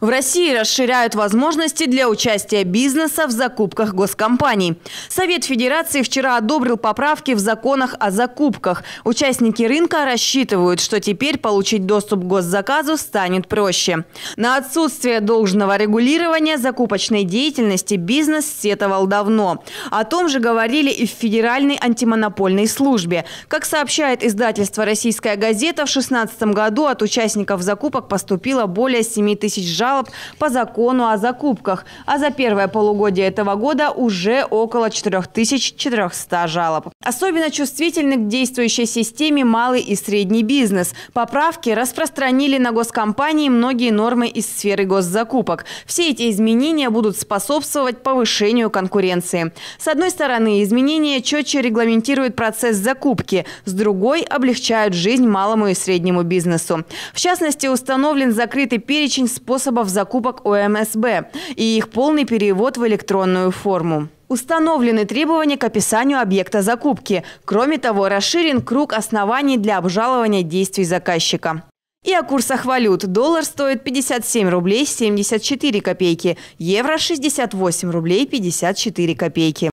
В России расширяют возможности для участия бизнеса в закупках госкомпаний. Совет Федерации вчера одобрил поправки в законах о закупках. Участники рынка рассчитывают, что теперь получить доступ к госзаказу станет проще. На отсутствие должного регулирования закупочной деятельности бизнес сетовал давно. О том же говорили и в Федеральной антимонопольной службе. Как сообщает издательство «Российская газета», в 2016 году от участников закупок поступило более 7 тысяч жалоб жалоб по закону о закупках, а за первое полугодие этого года уже около 4400 жалоб. Особенно чувствительны к действующей системе малый и средний бизнес. Поправки распространили на госкомпании многие нормы из сферы госзакупок. Все эти изменения будут способствовать повышению конкуренции. С одной стороны, изменения четче регламентируют процесс закупки, с другой – облегчают жизнь малому и среднему бизнесу. В частности, установлен закрытый перечень способов масштабов закупок ОМСБ и их полный перевод в электронную форму. Установлены требования к описанию объекта закупки. Кроме того, расширен круг оснований для обжалования действий заказчика. И о курсах валют. Доллар стоит 57 рублей 74 копейки, евро 68 рублей 54 копейки.